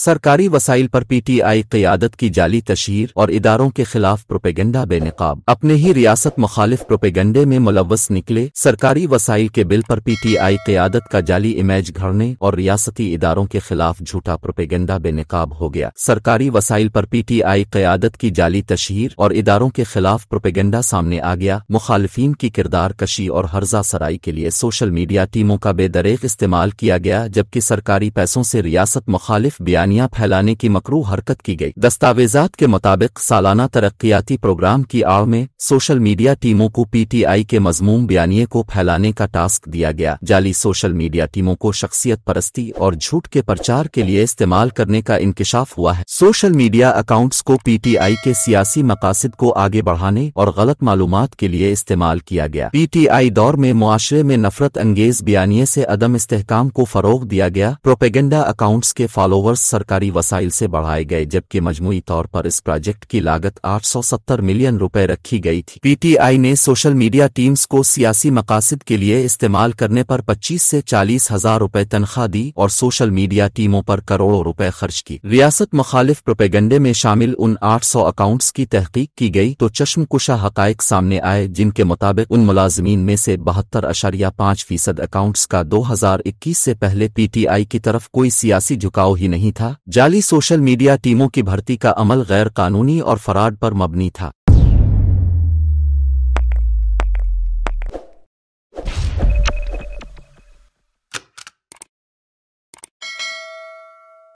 सरकारी वसाइल पर पीटीआई क्यादत की जाली तशहर और इदारों के खिलाफ प्रोपेगेंडा बेनकाब अपने ही रियासत मुखालिफ प्रोपेगेंडे में मुलवस निकले सरकारी वसाइल के बिल पर पीटीआई क्यादत का जाली इमेज घड़ने और रियासती इदारों के खिलाफ झूठा प्रोपेगेंडा बेनकाब हो गया सरकारी वसाइल पर पीटीआई क्यादत की जाली तशहर और इदारों के खिलाफ प्रोपेगेंडा सामने आ गया मुखालफी की किरदार कशी और हर्जा सराई के लिए सोशल मीडिया टीमों का बेदरेख इस्तेमाल किया गया जबकि सरकारी पैसों से रियासत मुखालिफ बयान निशानियां फैलाने की मकरू हरकत की गई दस्तावेजात के मुताबिक सालाना तरक्याती प्रोग्राम की आड़ में सोशल मीडिया टीमों को पीटीआई के मजमूम बयानिए को फैलाने का टास्क दिया गया जाली सोशल मीडिया टीमों को शख्सियत परस्ती और झूठ के प्रचार के लिए इस्तेमाल करने का इंकशाफ हुआ है सोशल मीडिया अकाउंट्स को पीटीआई के सियासी मकासद को आगे बढ़ाने और गलत मालूम के लिए इस्तेमाल किया गया पीटीआई दौर में मुआरे में नफरत अंगेज बयानिए से अदम इस्तेकाम को फरोग दिया गया प्रोपेगेंडा अकाउंट्स के फॉलोवर्स सरकारी वसाइल से बढ़ाए गए जबकि मजमू तौर पर इस प्रोजेक्ट की लागत 870 मिलियन रुपए रखी गई थी पीटीआई ने सोशल मीडिया टीम्स को सियासी मकासद के लिए इस्तेमाल करने पर 25 से चालीस हजार रुपए तनख्वाह दी और सोशल मीडिया टीमों पर करोड़ों रुपए खर्च की रियासत मुखालिफ प्रोपेगेंडे में शामिल उन आठ अकाउंट्स की तहकीक की गई तो चश्म कुशा हकायक सामने आए जिनके मुताबिक उन मुलाजमीन में से बहत्तर अशारिया पाँच फीसद अकाउंट्स का दो हजार इक्कीस से पहले पीटीआई की तरफ कोई सियासी झुकाव ही नहीं था था जाली सोशल मीडिया टीमों की भर्ती का अमल गैर कानूनी और फराड पर मबनी था